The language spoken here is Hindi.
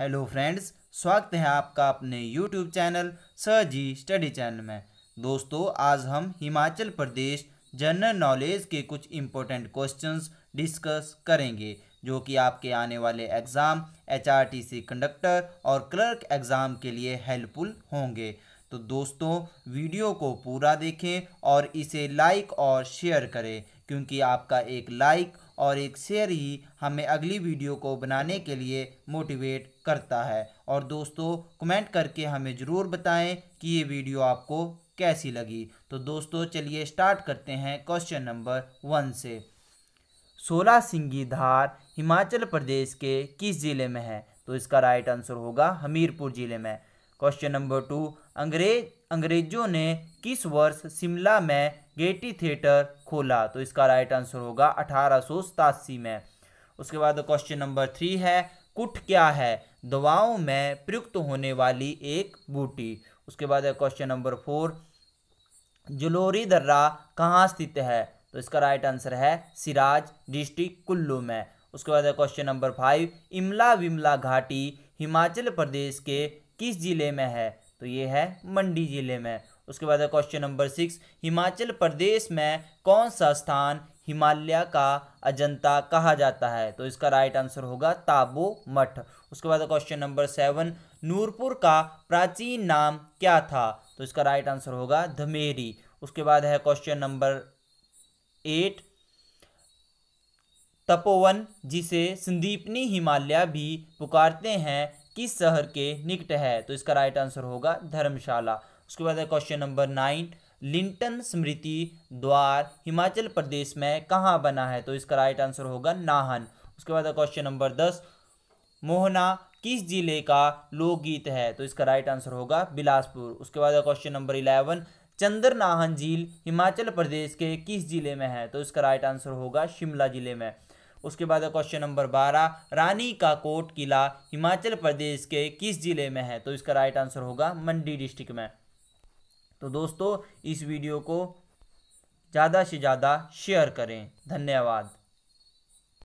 हेलो फ्रेंड्स स्वागत है आपका अपने YouTube channel sir ji study channel में दोस्तों आज हम हिमाचल प्रदेश जनरल नॉलेज के कुछ इम्पोर्टेंट क्वेश्चंस डिस्कस करेंगे जो कि आपके आने वाले एग्ज़ाम एचआरटीसी कंडक्टर और क्लर्क एग्ज़ाम के लिए हेल्पफुल होंगे तो दोस्तों वीडियो को पूरा देखें और इसे लाइक और शेयर करें क्योंकि आपका एक लाइक और एक शेयर ही हमें अगली वीडियो को बनाने के लिए मोटिवेट करता है और दोस्तों कमेंट करके हमें ज़रूर बताएं कि ये वीडियो आपको कैसी लगी तो दोस्तों चलिए स्टार्ट करते हैं क्वेश्चन नंबर वन से सोलह सिंगी धार हिमाचल प्रदेश के किस ज़िले में है तो इसका राइट आंसर होगा हमीरपुर ज़िले में क्वेश्चन नंबर टू अंग्रेज अंग्रेजों ने किस वर्ष शिमला में गेटी थिएटर खोला तो इसका राइट आंसर होगा अठारह में उसके बाद क्वेश्चन नंबर थ्री है कुट क्या है दवाओं में प्रयुक्त होने वाली एक बूटी उसके बाद है क्वेश्चन नंबर फोर जलोरी दर्रा कहाँ स्थित है तो इसका राइट आंसर है सिराज डिस्ट्रिक्ट कुल्लू में उसके बाद है question number five Imla Vimla घाटी हिमाचल प्रदेश के किस जिले में है तो ये है मंडी ज़िले में उसके बाद है question number six Himachal Pradesh में कौन सा स्थान हिमालय का अजंता कहा जाता है तो इसका राइट आंसर होगा ताबो मठ उसके बाद क्वेश्चन नंबर सेवन नूरपुर का प्राचीन नाम क्या था तो इसका राइट आंसर होगा धमेरी उसके बाद है क्वेश्चन नंबर एट तपोवन जिसे संदीपनी हिमालय भी पुकारते हैं किस शहर के निकट है तो इसका राइट आंसर होगा धर्मशाला उसके बाद है question number nine Linton Smriti Dwar Himachal Pradesh में कहाँ बना है तो इसका राइट आंसर होगा नाहन उसके बाद क्वेश्चन नंबर दस मोहना किस जिले का लोकगीत है तो इसका राइट आंसर होगा बिलासपुर उसके बाद question number eleven Chandra Nahan झील हिमाचल प्रदेश के किस जिले में है तो इसका राइट आंसर होगा शिमला जिले में उसके बाद क्वेश्चन नंबर बारह रानी का कोट किला हिमाचल प्रदेश के किस जिले में है तो इसका राइट आंसर होगा मंडी डिस्ट्रिक्ट में तो दोस्तों इस वीडियो को ज़्यादा से ज़्यादा शेयर करें धन्यवाद